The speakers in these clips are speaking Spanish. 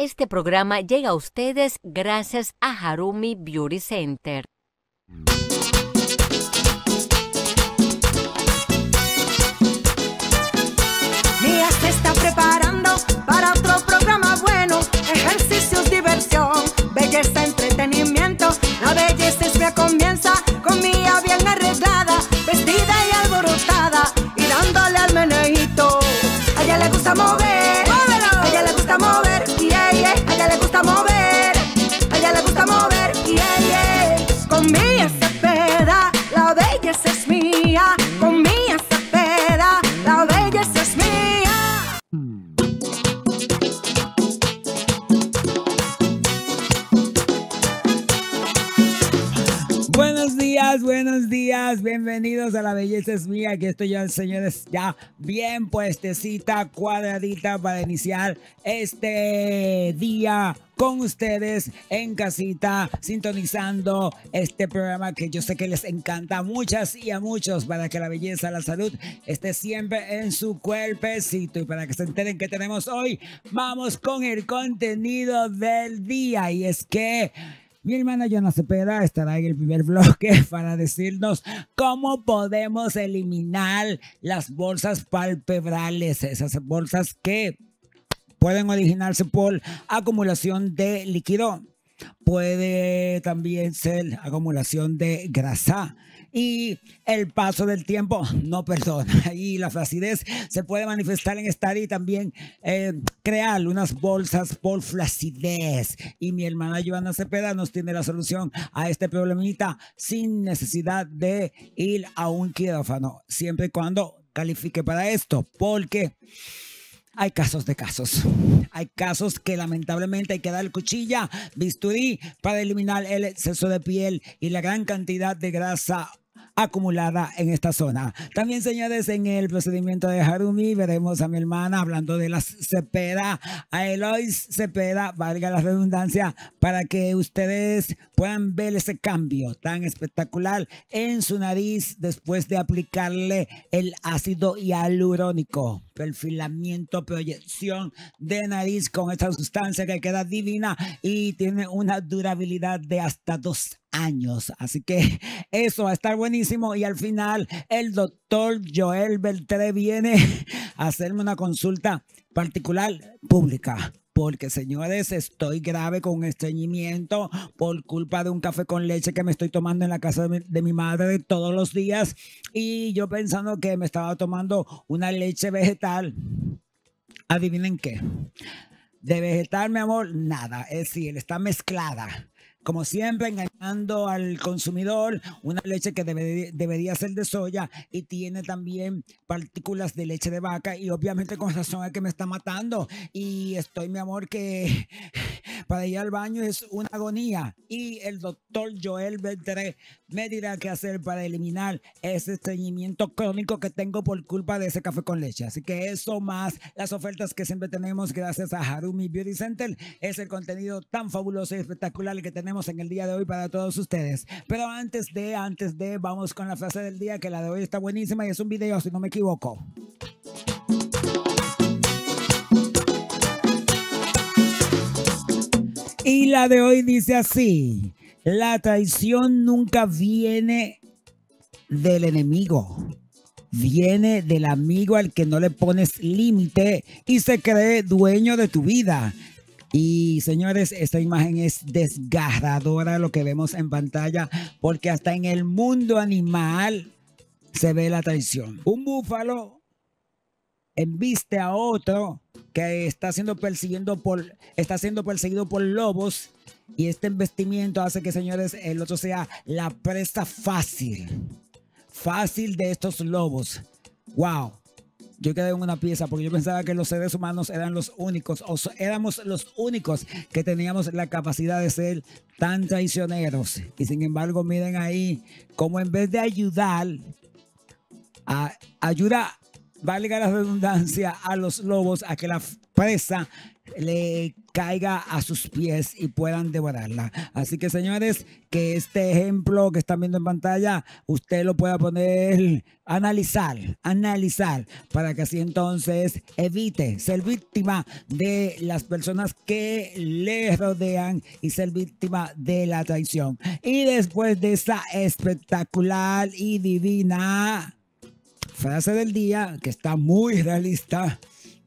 Este programa llega a ustedes gracias a Harumi Beauty Center. Mía se está preparando para otro programa Buenos días, buenos días, bienvenidos a La Belleza es Mía. Aquí estoy ya, señores, ya bien puestecita, cuadradita para iniciar este día con ustedes en casita, sintonizando este programa que yo sé que les encanta a muchas y a muchos para que la belleza, la salud esté siempre en su cuerpecito. Y para que se enteren que tenemos hoy, vamos con el contenido del día. Y es que... Mi hermana Jonas Cepeda estará en el primer bloque para decirnos cómo podemos eliminar las bolsas palpebrales, esas bolsas que pueden originarse por acumulación de líquido. Puede también ser acumulación de grasa y el paso del tiempo no perdona. Y la flacidez se puede manifestar en estar y también eh, crear unas bolsas por flacidez. Y mi hermana Joana Cepeda nos tiene la solución a este problemita sin necesidad de ir a un quirófano, siempre y cuando califique para esto, porque hay casos de casos. Hay casos que lamentablemente hay que dar cuchilla, bisturí, para eliminar el exceso de piel y la gran cantidad de grasa acumulada en esta zona. También, señores, en el procedimiento de Harumi veremos a mi hermana hablando de las Cepeda, a Elois Cepeda, valga la redundancia, para que ustedes puedan ver ese cambio tan espectacular en su nariz después de aplicarle el ácido hialurónico. Perfilamiento, proyección de nariz con esta sustancia que queda divina y tiene una durabilidad de hasta dos años. Así que eso va a estar buenísimo. Y al final, el doctor Joel Beltré viene a hacerme una consulta particular pública. Porque señores, estoy grave con estreñimiento por culpa de un café con leche que me estoy tomando en la casa de mi, de mi madre todos los días. Y yo pensando que me estaba tomando una leche vegetal. Adivinen qué. De vegetal, mi amor, nada. Es decir, está mezclada como siempre, engañando al consumidor, una leche que debería ser de soya y tiene también partículas de leche de vaca y obviamente con razón es que me está matando y estoy, mi amor, que para ir al baño es una agonía y el doctor Joel Beltré me dirá qué hacer para eliminar ese estreñimiento crónico que tengo por culpa de ese café con leche. Así que eso más las ofertas que siempre tenemos gracias a Harumi Beauty Center es el contenido tan fabuloso y espectacular que tenemos en el día de hoy para todos ustedes. Pero antes de, antes de, vamos con la frase del día, que la de hoy está buenísima y es un video, si no me equivoco. Y la de hoy dice así, la traición nunca viene del enemigo, viene del amigo al que no le pones límite y se cree dueño de tu vida. Y señores, esta imagen es desgarradora lo que vemos en pantalla, porque hasta en el mundo animal se ve la traición. Un búfalo embiste a otro que está siendo, por, está siendo perseguido por lobos y este embestimiento hace que, señores, el otro sea la presa fácil, fácil de estos lobos. Wow yo quedé en una pieza porque yo pensaba que los seres humanos eran los únicos, o éramos los únicos que teníamos la capacidad de ser tan traicioneros. Y sin embargo, miren ahí, como en vez de ayudar, a, ayuda, valga la redundancia, a los lobos a que la presa le caiga a sus pies y puedan devorarla. Así que señores, que este ejemplo que están viendo en pantalla, usted lo pueda poner, analizar, analizar, para que así entonces evite ser víctima de las personas que le rodean y ser víctima de la traición. Y después de esa espectacular y divina frase del día, que está muy realista,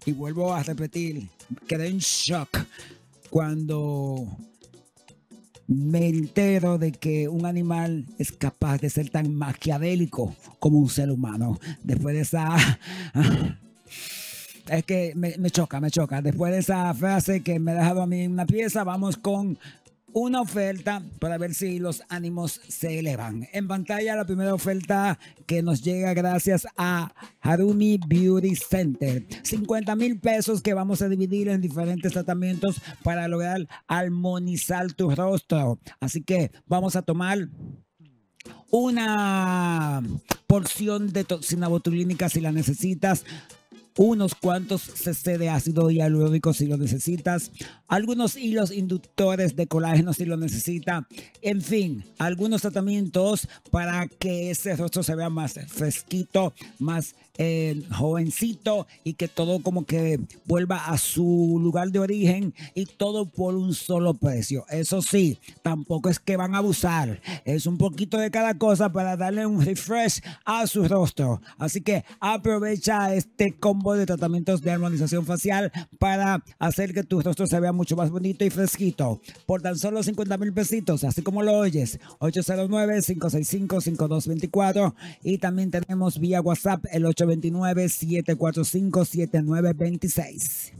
y vuelvo a repetir, quedé en shock cuando me entero de que un animal es capaz de ser tan maquiavélico como un ser humano. Después de esa... Es que me, choca, me choca. Después de esa frase que me ha dejado a mí en una pieza, vamos con una oferta para ver si los ánimos se elevan. En pantalla la primera oferta que nos llega gracias a Harumi Beauty Center. 50 mil pesos que vamos a dividir en diferentes tratamientos para lograr armonizar tu rostro. Así que vamos a tomar una porción de toxina botulínica si la necesitas, unos cuantos cc de ácido hialurónico si lo necesitas, algunos hilos inductores de colágeno si lo necesita, en fin, algunos tratamientos para que ese rostro se vea más fresquito, más jovencito y que todo como que vuelva a su lugar de origen y todo por un solo precio. Eso sí, tampoco es que van a abusar. Es un poquito de cada cosa para darle un refresh a su rostro. Así que aprovecha este combo de tratamientos de armonización facial para hacer que tu rostro se vea mucho más bonito y fresquito. Por tan solo 50 mil pesitos, así como lo oyes. 809-565-5224. Y también tenemos vía WhatsApp el 8 829-745-7926.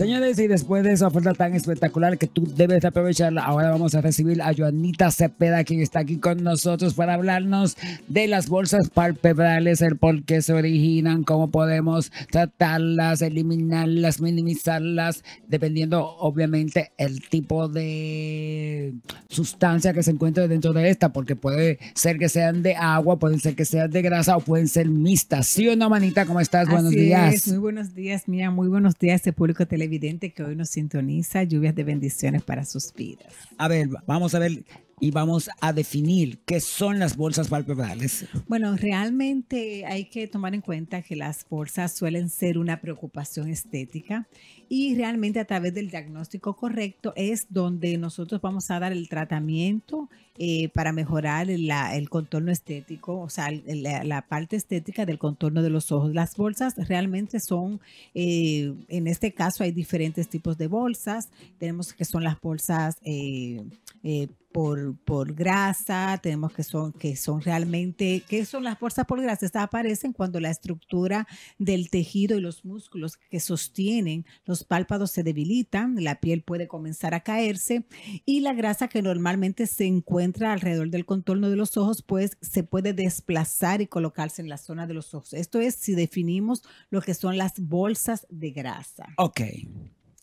Señores, y después de esa oferta tan espectacular que tú debes aprovecharla, ahora vamos a recibir a Joanita Cepeda, quien está aquí con nosotros para hablarnos de las bolsas palpebrales, el por qué se originan, cómo podemos tratarlas, eliminarlas, minimizarlas, dependiendo obviamente el tipo de sustancia que se encuentre dentro de esta, porque puede ser que sean de agua, pueden ser que sean de grasa o pueden ser mixtas. ¿Sí o no, manita? ¿Cómo estás? buenos días. Muy buenos días, mía. Muy buenos días, este público televisivo Evidente que hoy nos sintoniza, lluvias de bendiciones para sus vidas. A ver, vamos a ver y vamos a definir qué son las bolsas palpebrales. Bueno, realmente hay que tomar en cuenta que las bolsas suelen ser una preocupación estética y realmente a través del diagnóstico correcto es donde nosotros vamos a dar el tratamiento eh, para mejorar el contorno estético, o sea, la, parte estética del contorno de los ojos. Las bolsas realmente son, eh, en este caso hay diferentes tipos de bolsas, tenemos que son las bolsas... Eh, por, grasa, tenemos que son, que son realmente, ¿qué son las bolsas por grasa? Estas aparecen cuando la estructura del tejido y los músculos que sostienen los los párpados se debilitan, la piel puede comenzar a caerse y la grasa que normalmente se encuentra alrededor del contorno de los ojos, pues se puede desplazar y colocarse en la zona de los ojos. Esto es si definimos lo que son las bolsas de grasa. Ok.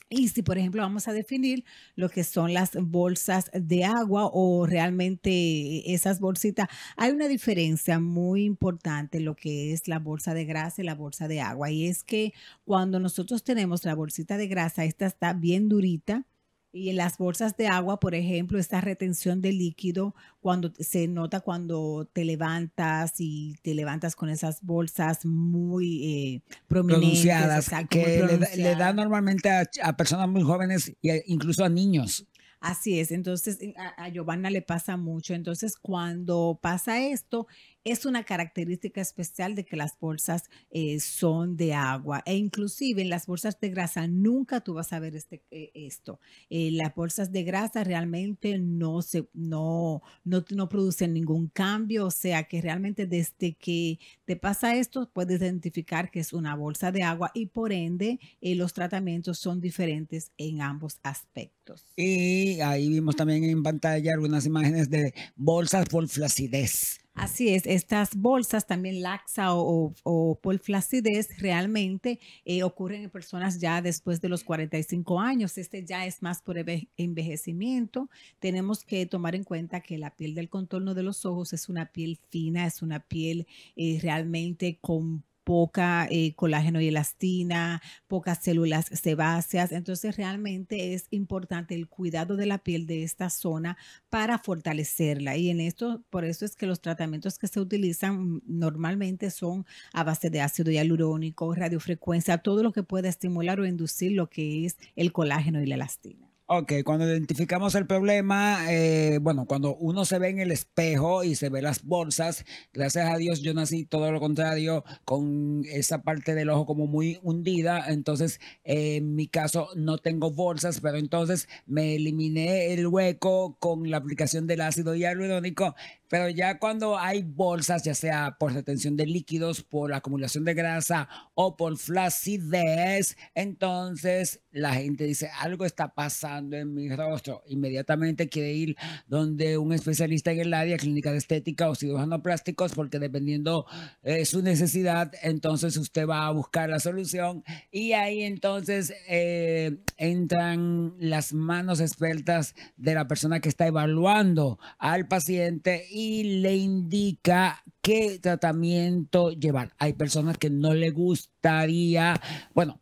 Y si, por ejemplo, vamos a definir lo que son las bolsas de agua o realmente esas bolsitas, hay una diferencia muy importante lo que es la bolsa de grasa y la bolsa de agua. Y es que cuando nosotros tenemos la bolsita de grasa, esta está bien durita y en las bolsas de agua, por ejemplo, esta retención de líquido, cuando se nota cuando te levantas y te levantas con esas bolsas muy eh, prominentes, pronunciadas, que Le, da, normalmente a, personas muy jóvenes e incluso a niños. Así es, entonces a Giovanna le pasa mucho. Entonces, cuando pasa esto, es una característica especial de que las bolsas eh, son de agua e inclusive en las bolsas de grasa nunca tú vas a ver este, eh, esto. Eh, las bolsas de grasa realmente no, se, no, no, no producen ningún cambio, o sea que realmente desde que te pasa esto puedes identificar que es una bolsa de agua y por ende los tratamientos son diferentes en ambos aspectos. Y ahí vimos también en pantalla algunas imágenes de bolsas por flacidez. Así es, estas bolsas también laxa o, o, por flacidez realmente eh, ocurren en personas ya después de los 45 años. Este ya es más por envejecimiento. Tenemos que tomar en cuenta que la piel del contorno de los ojos es una piel fina, es una piel eh, realmente con poca eh, colágeno y elastina, pocas células sebáceas. Entonces realmente es importante el cuidado de la piel de esta zona para fortalecerla. Y en esto, por eso es que los tratamientos que se utilizan normalmente son a base de ácido hialurónico, radiofrecuencia, todo lo que pueda estimular o inducir lo que es el colágeno y la elastina. Ok, cuando identificamos el problema, eh, bueno, cuando uno se ve en el espejo y se ve las bolsas, gracias a Dios yo nací todo lo contrario, con esa parte del ojo como muy hundida, entonces en mi caso no tengo bolsas, pero entonces me eliminé el hueco con la aplicación del ácido hialurónico pero ya cuando hay bolsas, ya sea por retención de líquidos, por acumulación de grasa o por flacidez, entonces la gente dice, algo está pasando en mi rostro. Inmediatamente quiere ir donde un especialista en el área, clínica de estética o cirujano plásticos, porque dependiendo eh, su necesidad, entonces usted va a buscar la solución. Y ahí entonces eh, entran las manos expertas de la persona que está evaluando al paciente y le indica qué tratamiento llevar. Hay personas que no le gustaría, bueno,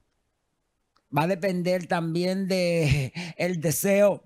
va a depender también de el deseo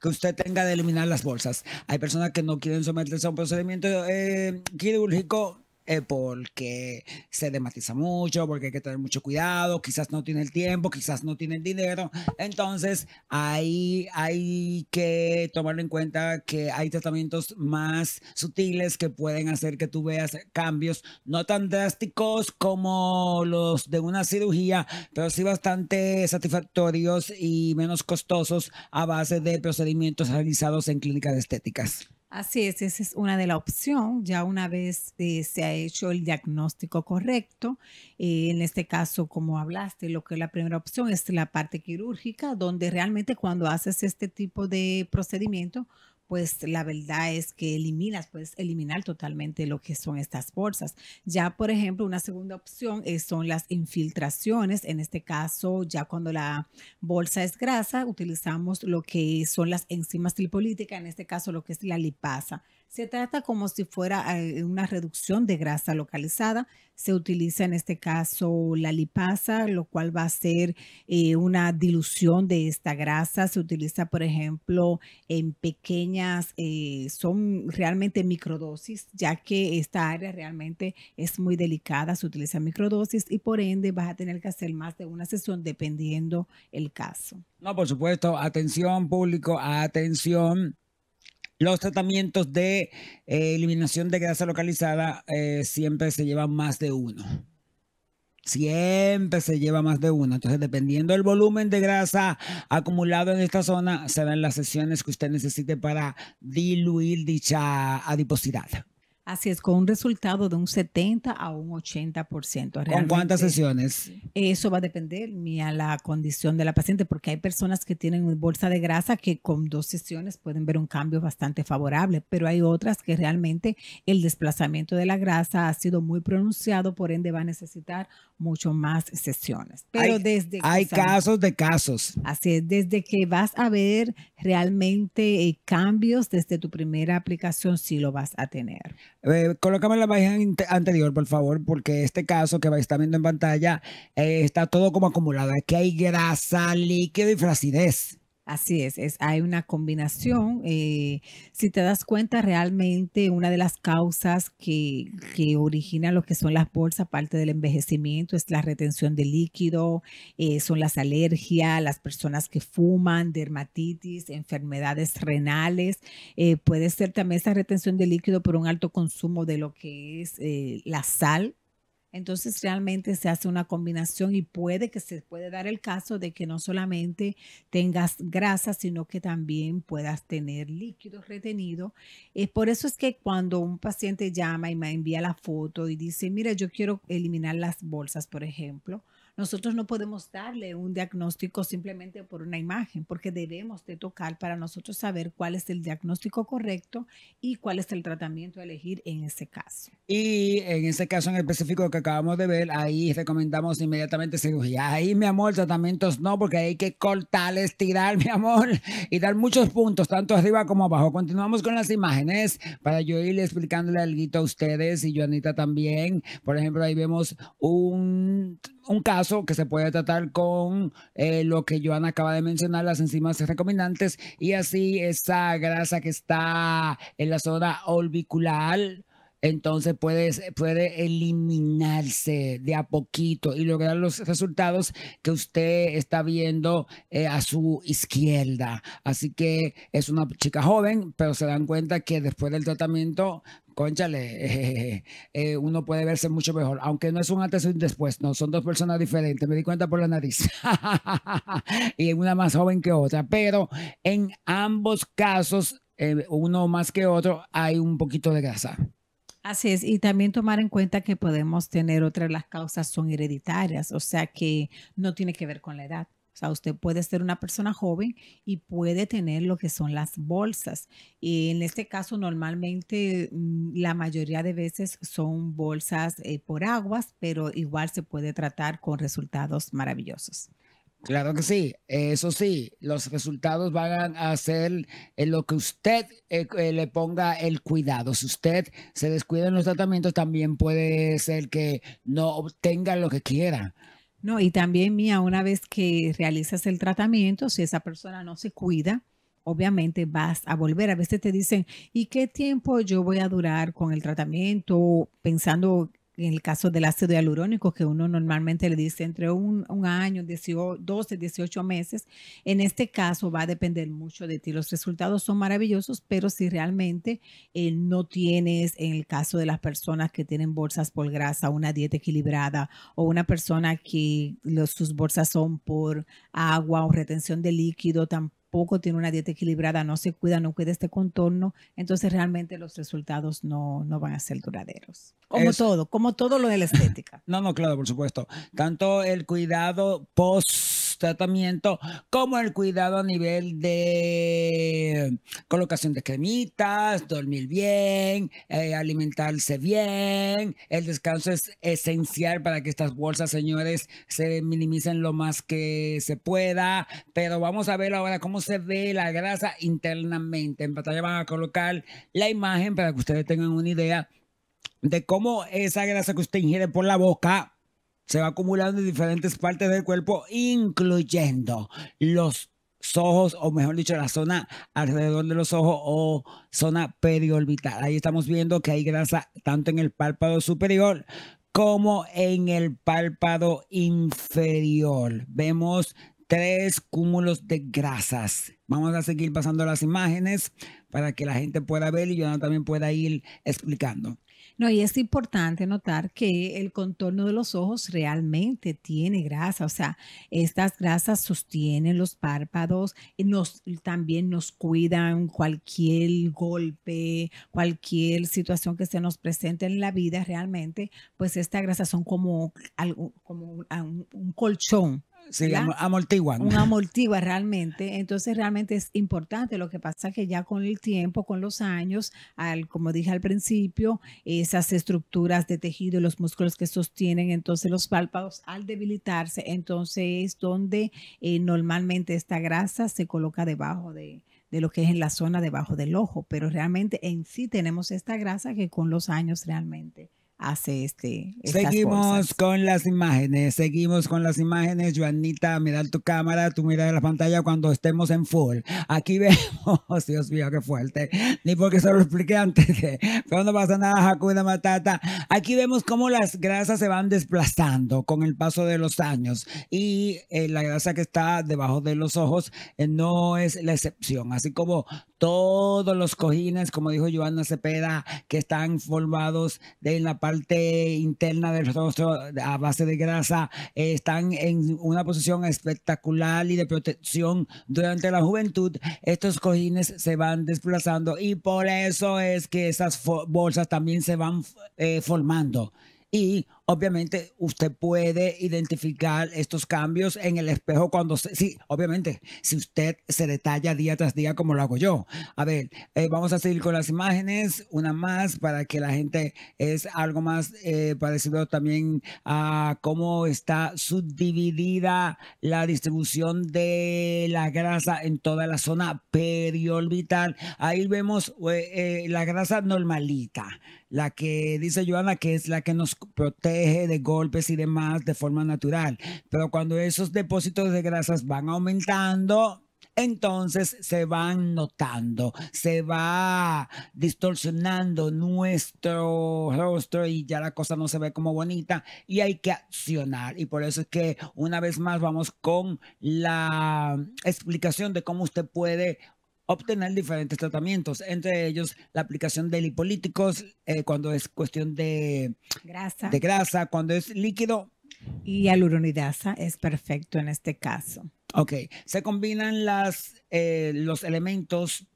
que usted tenga de eliminar las bolsas. Hay personas que no quieren someterse a un procedimiento eh, quirúrgico eh, porque se dematiza mucho, porque hay que tener mucho cuidado, quizás no tiene el tiempo, quizás no tiene el dinero. Entonces, ahí hay que tomarlo en cuenta que hay tratamientos más sutiles que pueden hacer que tú veas cambios no tan drásticos como los de una cirugía, pero sí bastante satisfactorios y menos costosos a base de procedimientos realizados en clínicas estéticas. Así es, esa es una de las opciones. Ya una vez eh, se ha hecho el diagnóstico correcto, eh, en este caso, como hablaste, lo que es la primera opción es la parte quirúrgica, donde realmente cuando haces este tipo de procedimiento, pues la verdad es que eliminas, puedes eliminar totalmente lo que son estas bolsas. Ya, por ejemplo, una segunda opción eh, son las infiltraciones. En este caso, ya cuando la bolsa es grasa, utilizamos lo que son las enzimas tripolíticas, en este caso lo que es la lipasa. Se trata como si fuera eh, una reducción de grasa localizada. Se utiliza en este caso la lipasa, lo cual va a ser eh, una dilución de esta grasa. Se utiliza, por ejemplo, en pequeñas, eh, son realmente microdosis, ya que esta área realmente es muy delicada. Se utiliza microdosis y por ende vas a tener que hacer más de una sesión dependiendo el caso. No, por supuesto. Atención público, atención los tratamientos de eh, eliminación de grasa localizada eh, siempre se llevan más de uno. Siempre se lleva más de uno. Entonces, dependiendo del volumen de grasa acumulado en esta zona, serán las sesiones que usted necesite para diluir dicha adiposidad. Así es, con un resultado de un 70 a un 80%. Realmente, ¿Con cuántas sesiones? Eso va a depender a la condición de la paciente, porque hay personas que tienen bolsa de grasa que con dos sesiones pueden ver un cambio bastante favorable, pero hay otras que realmente el desplazamiento de la grasa ha sido muy pronunciado, por ende va a necesitar mucho más sesiones. Pero desde hay casos de casos. Así es, desde que vas a ver realmente eh, cambios desde tu primera aplicación, sí lo vas a tener. Eh, colócame la página anterior, por favor, porque este caso que está viendo en pantalla eh, está todo como acumulado. Aquí hay grasa, líquido y flacidez. Así es, es, hay una combinación. Eh, si te das cuenta, realmente una de las causas que, que origina lo que son las bolsas, aparte del envejecimiento, es la retención de líquido, eh, son las alergias, las personas que fuman, dermatitis, enfermedades renales. Eh, puede ser también esa retención de líquido por un alto consumo de lo que es la sal entonces realmente se hace una combinación y puede que se puede dar el caso de que no solamente tengas grasa, sino que también puedas tener líquido retenido. Es eh, por eso es que cuando un paciente llama y me envía la foto y dice, mira, yo quiero eliminar las bolsas, por ejemplo, nosotros no podemos darle un diagnóstico simplemente por una imagen, porque debemos de tocar para nosotros saber cuál es el diagnóstico correcto y cuál es el tratamiento a elegir en ese caso. Y en ese caso en específico que acabamos de ver, ahí recomendamos inmediatamente cirugía. Ahí, mi amor, tratamientos no, porque hay que cortar, estirar, mi amor, y dar muchos puntos, tanto arriba como abajo. Continuamos con las imágenes para yo ir explicándole algo a ustedes y Joanita también. Por ejemplo, ahí vemos un un caso que se puede tratar con eh, lo que Joana acaba de mencionar, las enzimas recombinantes, y así esa grasa que está en la zona orbicular, entonces puede, puede eliminarse de a poquito y lograr los resultados que usted está viendo eh, a su izquierda. Así que es una chica joven, pero se dan cuenta que después del tratamiento conchale, eh, uno puede verse mucho mejor, aunque no es un antes y un después, no, son dos personas diferentes, me di cuenta por la nariz, y una más joven que otra, pero en ambos casos, eh, uno más que otro, hay un poquito de grasa. Así es, y también tomar en cuenta que podemos tener otras, las causas son hereditarias, o sea que no tiene que ver con la edad. O sea, usted puede ser una persona joven y puede tener lo que son las bolsas. Y en este caso, normalmente mm, la mayoría de veces son bolsas eh, por aguas, pero igual se puede tratar con resultados maravillosos. Claro que sí, eso sí, los resultados van a ser en lo que usted eh, eh, le ponga el cuidado. Si usted se descuida en los tratamientos, también puede ser que no obtenga lo que quiera. No, y también, Mía, una vez que realizas el tratamiento, si esa persona no se cuida, obviamente vas a volver. A veces te dicen, ¿y qué tiempo yo voy a durar con el tratamiento? Pensando en el caso del ácido hialurónico, que uno normalmente le dice entre un, año, 12, 18 meses, en este caso va a depender mucho de ti. Los resultados son maravillosos, pero si realmente eh, no tienes, en el caso de las personas que tienen bolsas por grasa, una dieta equilibrada o una persona que sus bolsas son por agua o retención de líquido, tampoco poco, tiene una dieta equilibrada, no se cuida, no cuida este contorno, entonces realmente los resultados no, van a ser duraderos. Como todo, como todo lo de la estética. No, no, claro, por supuesto. Tanto el cuidado post tratamiento, como el cuidado a nivel de colocación de cremitas, dormir bien, eh, alimentarse bien. El descanso es esencial para que estas bolsas, señores, se minimicen lo más que se pueda. Pero vamos a ver ahora cómo se ve la grasa internamente. En pantalla van a colocar la imagen para que ustedes tengan una idea de cómo esa grasa que usted ingiere por la boca se va acumulando en diferentes partes del cuerpo, incluyendo los ojos, o mejor dicho, la zona alrededor de los ojos o zona periorbital. Ahí estamos viendo que hay grasa tanto en el párpado superior como en el párpado inferior. Vemos tres cúmulos de grasas. Vamos a seguir pasando las imágenes para que la gente pueda ver y yo también pueda ir explicando. No, y es importante notar que el contorno de los ojos realmente tiene grasa, o sea, estas grasas sostienen los párpados, eh, nos, también nos cuidan cualquier golpe, cualquier situación que se nos presente en la vida realmente, pues estas grasas son como, algo, como un colchón Sí, amortigua. Un amortigua realmente. Entonces realmente es importante. Lo que pasa es que ya con el tiempo, con los años, al, como dije al principio, esas estructuras de tejido y los músculos que sostienen entonces los párpados al debilitarse, entonces es donde eh, normalmente esta grasa se coloca debajo de, de lo que es en la zona debajo del ojo, pero realmente en sí tenemos esta grasa que con los años realmente hace este. Seguimos con las imágenes, seguimos con las imágenes. Joanita, mira tu cámara, tu mira la pantalla cuando estemos en full. Aquí vemos, Dios mío, qué fuerte. Ni porque se lo expliqué antes, pero no pasa nada, Hakuna Matata. Aquí vemos cómo las grasas se van desplazando con el paso de los años y eh, la grasa que está debajo de los ojos eh, no es la excepción. Así como todos los cojines, como dijo Joana Cepeda, que están formados en la parte interna del rostro a base de grasa, están en una posición espectacular y de protección durante la juventud. Estos cojines se van desplazando y por eso es que esas bolsas también se van eh, formando. Y obviamente usted puede identificar estos cambios en el espejo cuando, se, sí, obviamente, si usted se detalla día tras día como lo hago yo. A ver, eh, vamos a seguir con las imágenes, una más para que la gente es algo más eh, parecido también a cómo está subdividida la distribución de la grasa en toda la zona periorbital. Ahí vemos eh, la grasa normalita, la que dice Joana que es la que nos protege de golpes y demás de forma natural. Pero cuando esos depósitos de grasas van aumentando, entonces se van notando, se va distorsionando nuestro rostro y ya la cosa no se ve como bonita y hay que accionar. Y por eso es que una vez más vamos con la explicación de cómo usted puede obtener diferentes tratamientos, entre ellos la aplicación de lipolíticos, eh, cuando es cuestión de grasa. de grasa, cuando es líquido. Y aluronidasa es perfecto en este caso. Ok, se combinan las, eh, los elementos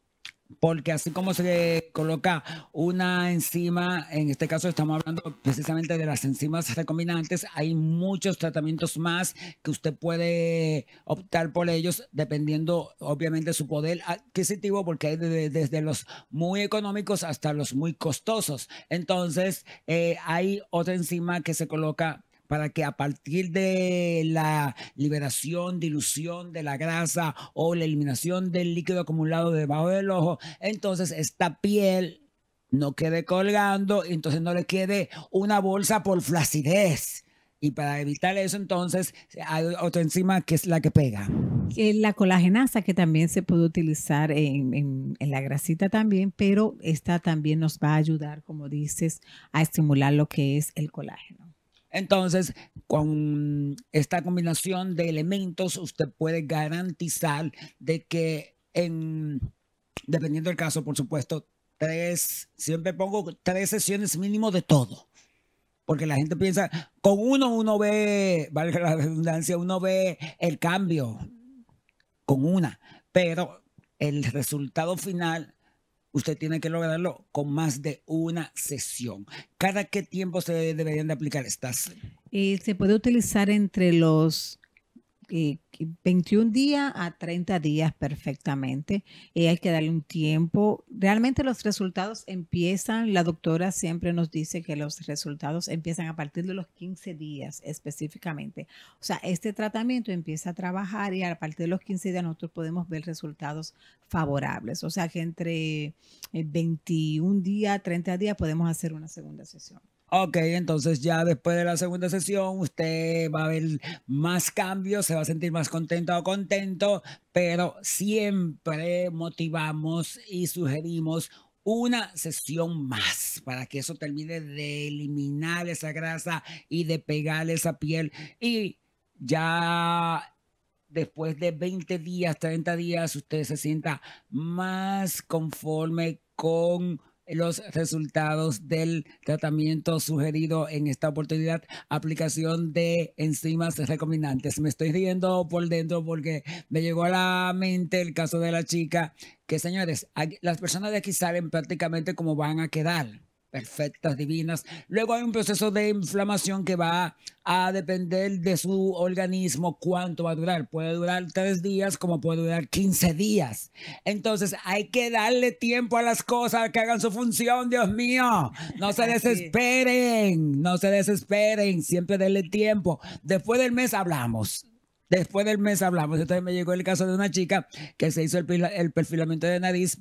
porque así como se coloca una enzima, en este caso estamos hablando precisamente de las enzimas recombinantes, hay muchos tratamientos más que usted puede optar por ellos dependiendo obviamente su poder adquisitivo, porque hay desde los muy económicos hasta los muy costosos. Entonces, eh, hay otra enzima que se coloca para que a partir de la liberación, dilución de la grasa o la eliminación del líquido acumulado debajo del ojo, entonces esta piel no quede colgando y entonces no le quede una bolsa por flacidez. Y para evitar eso, entonces hay otra enzima que es la que pega. La colagenasa que también se puede utilizar en, en, la grasita también, pero esta también nos va a ayudar, como dices, a estimular lo que es el colágeno. Entonces, con esta combinación de elementos, usted puede garantizar de que en, dependiendo del caso, por supuesto, tres, siempre pongo tres sesiones mínimo de todo. Porque la gente piensa, con uno uno ve, valga la redundancia, uno ve el cambio con una, pero el resultado final usted tiene que lograrlo con más de una sesión. ¿Cada qué tiempo se deberían de aplicar estas? Eh, se puede utilizar entre los 21 eh, días a 30 días perfectamente. Eh, hay que darle un tiempo. Realmente los resultados empiezan, la doctora siempre nos dice que los resultados empiezan a partir de los 15 días específicamente. O sea, este tratamiento empieza a trabajar y a partir de los 15 días nosotros podemos ver resultados favorables. O sea, que entre 21 eh, días, 30 días podemos hacer una segunda sesión. Ok, entonces ya después de la segunda sesión usted va a ver más cambios, se va a sentir más contento o contento, pero siempre motivamos y sugerimos una sesión más para que eso termine de eliminar esa grasa y de pegar esa piel y ya después de 20 días, 30 días, usted se sienta más conforme con los resultados del tratamiento sugerido en esta oportunidad, aplicación de enzimas recombinantes. Me estoy riendo por dentro porque me llegó a la mente el caso de la chica, que señores, las personas de aquí salen prácticamente como van a quedar perfectas, divinas. Luego hay un proceso de inflamación que va a depender de su organismo cuánto va a durar. Puede durar tres días como puede durar 15 días. Entonces hay que darle tiempo a las cosas que hagan su función, Dios mío. No se desesperen, no se desesperen, siempre denle tiempo. Después del mes hablamos. Después del mes hablamos. Entonces me llegó el caso de una chica que se hizo el perfilamiento de nariz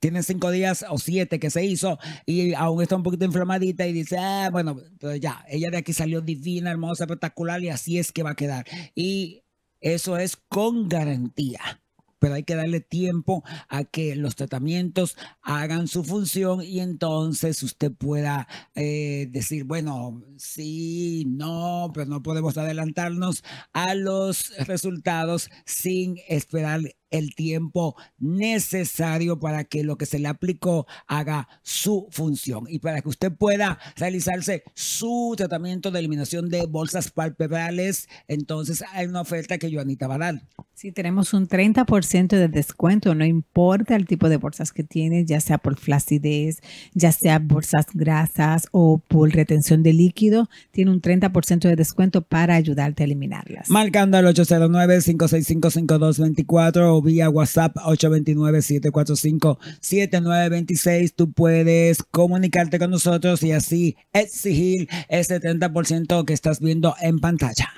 tiene cinco días o siete que se hizo y aún está un poquito inflamadita y dice, ah, bueno, pues ya, ella de aquí salió divina, hermosa, espectacular y así es que va a quedar. Y eso es con garantía. Pero hay que darle tiempo a que los tratamientos hagan su función y entonces usted pueda eh, decir, bueno, sí, no, pero no podemos adelantarnos a los resultados sin esperar el tiempo necesario para que lo que se le aplicó haga su función y para que usted pueda realizarse su tratamiento de eliminación de bolsas palpebrales. Entonces hay una oferta que Joanita va a dar. Sí, tenemos un 30% de descuento, no importa el tipo de bolsas que tienes ya sea por flacidez, ya sea bolsas grasas o por retención de líquido, tiene un 30% de descuento para ayudarte a eliminarlas. Marcando al 809 565 5224 vía WhatsApp 829-745-7926. Tú puedes comunicarte con nosotros y así exigir ese 70% que estás viendo en pantalla.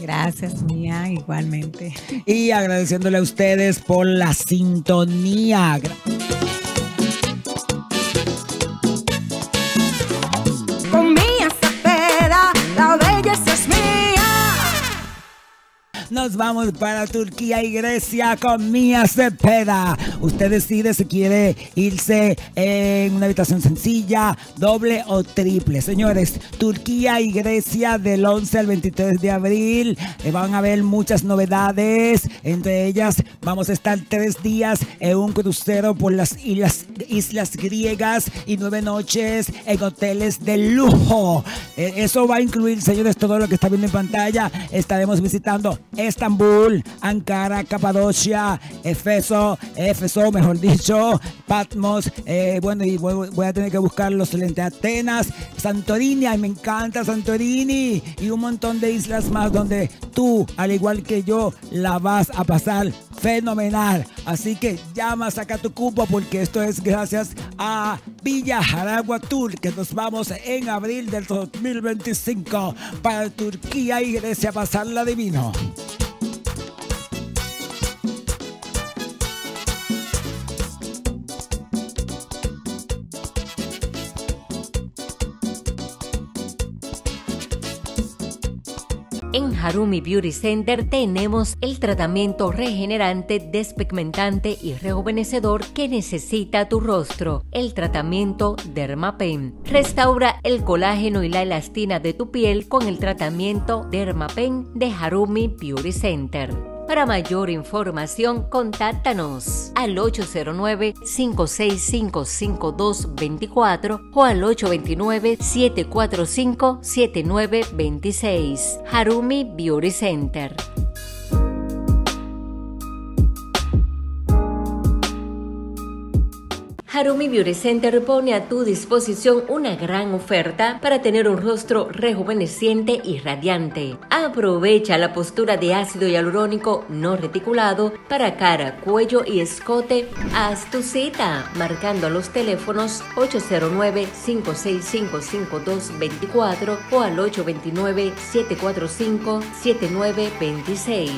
Gracias, Mía, igualmente. Y agradeciéndole a ustedes por la sintonía. Nos vamos para Turquía y Grecia con Mía Cepeda. Usted decide si quiere irse en una habitación sencilla, doble o triple. Señores, Turquía y Grecia del 11 al 23 de abril. Eh, van a haber muchas novedades. Entre ellas, vamos a estar tres días en un crucero por las islas, griegas y nueve noches en hoteles de lujo. Eh, eso va a incluir, señores, todo lo que está viendo en pantalla. Estaremos visitando Estambul, Ankara, Capadocia, Efeso, Efeso mejor dicho, Patmos, eh, bueno, y voy, a tener que buscar los de Atenas, Santorini, ay, me encanta Santorini, y un montón de islas más donde tú, al igual que yo, la vas a pasar fenomenal. Así que llama, saca tu cupo, porque esto es gracias a Villa Jaragua Tour, que nos vamos en abril del 2025 para Turquía y Grecia a pasarla divino. Harumi Beauty Center tenemos el tratamiento regenerante, despigmentante y rejuvenecedor que necesita tu rostro, el tratamiento Dermapen. Restaura el colágeno y la elastina de tu piel con el tratamiento Dermapen de Harumi Beauty Center. Para mayor información, contáctanos al 809 5224 o al 829-745-7926. Harumi Beauty Center. Harumi Beauty Center pone a tu disposición una gran oferta para tener un rostro rejuveneciente y radiante. Aprovecha la postura de ácido hialurónico no reticulado para cara, cuello y escote. Haz tu cita marcando los teléfonos 809-565-5224 o al 829-745-7926.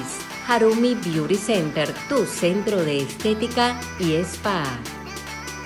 Harumi Beauty Center, tu centro de estética y spa.